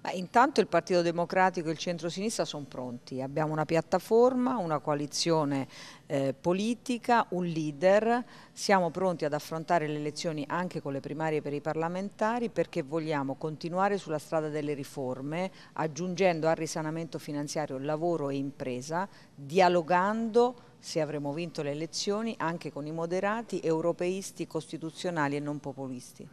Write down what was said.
Ma intanto il Partito Democratico e il centrosinistra sono pronti, abbiamo una piattaforma, una coalizione eh, politica, un leader, siamo pronti ad affrontare le elezioni anche con le primarie per i parlamentari perché vogliamo continuare sulla strada delle riforme aggiungendo al risanamento finanziario lavoro e impresa, dialogando se avremo vinto le elezioni anche con i moderati, europeisti, costituzionali e non populisti.